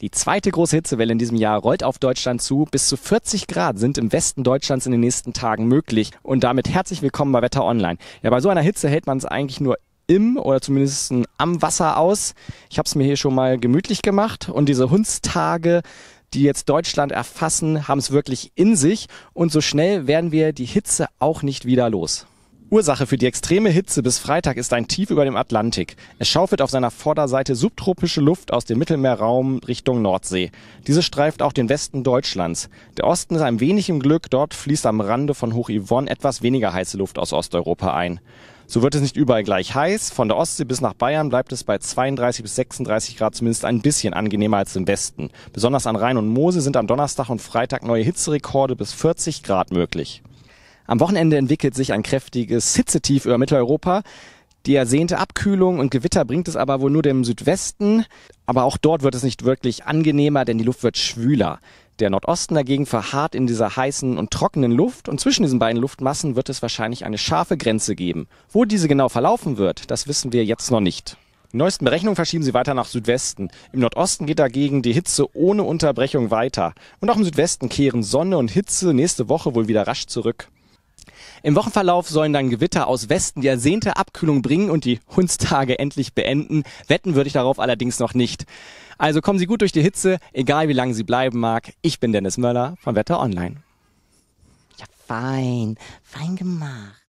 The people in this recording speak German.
Die zweite große Hitzewelle in diesem Jahr rollt auf Deutschland zu. Bis zu 40 Grad sind im Westen Deutschlands in den nächsten Tagen möglich. Und damit herzlich willkommen bei Wetter Online. Ja, bei so einer Hitze hält man es eigentlich nur im oder zumindest am Wasser aus. Ich habe es mir hier schon mal gemütlich gemacht und diese Hundstage, die jetzt Deutschland erfassen, haben es wirklich in sich und so schnell werden wir die Hitze auch nicht wieder los. Ursache für die extreme Hitze bis Freitag ist ein Tief über dem Atlantik. Es schaufelt auf seiner Vorderseite subtropische Luft aus dem Mittelmeerraum Richtung Nordsee. Diese streift auch den Westen Deutschlands. Der Osten ist ein wenig im Glück, dort fließt am Rande von Hoch Yvonne etwas weniger heiße Luft aus Osteuropa ein. So wird es nicht überall gleich heiß. Von der Ostsee bis nach Bayern bleibt es bei 32 bis 36 Grad zumindest ein bisschen angenehmer als im Westen. Besonders an Rhein und Mosel sind am Donnerstag und Freitag neue Hitzerekorde bis 40 Grad möglich. Am Wochenende entwickelt sich ein kräftiges Hitzetief über Mitteleuropa. Die ersehnte Abkühlung und Gewitter bringt es aber wohl nur dem Südwesten. Aber auch dort wird es nicht wirklich angenehmer, denn die Luft wird schwüler. Der Nordosten dagegen verharrt in dieser heißen und trockenen Luft und zwischen diesen beiden Luftmassen wird es wahrscheinlich eine scharfe Grenze geben. Wo diese genau verlaufen wird, das wissen wir jetzt noch nicht. Die neuesten Berechnungen verschieben sie weiter nach Südwesten. Im Nordosten geht dagegen die Hitze ohne Unterbrechung weiter. Und auch im Südwesten kehren Sonne und Hitze nächste Woche wohl wieder rasch zurück. Im Wochenverlauf sollen dann Gewitter aus Westen die ersehnte Abkühlung bringen und die Hundstage endlich beenden. Wetten würde ich darauf allerdings noch nicht. Also kommen Sie gut durch die Hitze, egal wie lange sie bleiben mag. Ich bin Dennis Möller von Wetter Online. Ja, fein, fein gemacht.